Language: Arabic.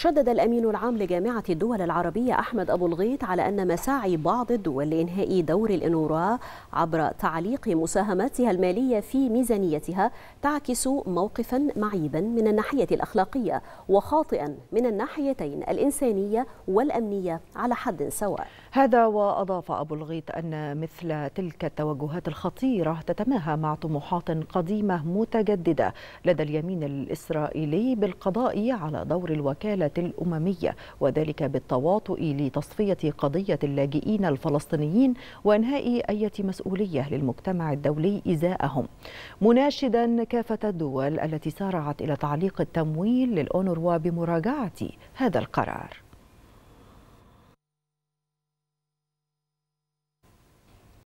شدد الأمين العام لجامعة الدول العربية أحمد أبو الغيط على أن مساعي بعض الدول لإنهاء دور الإنورا عبر تعليق مساهماتها المالية في ميزانيتها تعكس موقفا معيبا من الناحية الأخلاقية وخاطئا من الناحيتين الإنسانية والأمنية على حد سواء هذا وأضاف أبو الغيط أن مثل تلك التوجهات الخطيرة تتماهى مع طموحات قديمة متجددة لدى اليمين الإسرائيلي بالقضاء على دور الوكالة الدولة الأممية وذلك بالتواطؤ لتصفية قضية اللاجئين الفلسطينيين وإنهاء أي مسؤولية للمجتمع الدولي إزاءهم مناشدا كافة الدول التي سارعت إلى تعليق التمويل للأونروا بمراجعة هذا القرار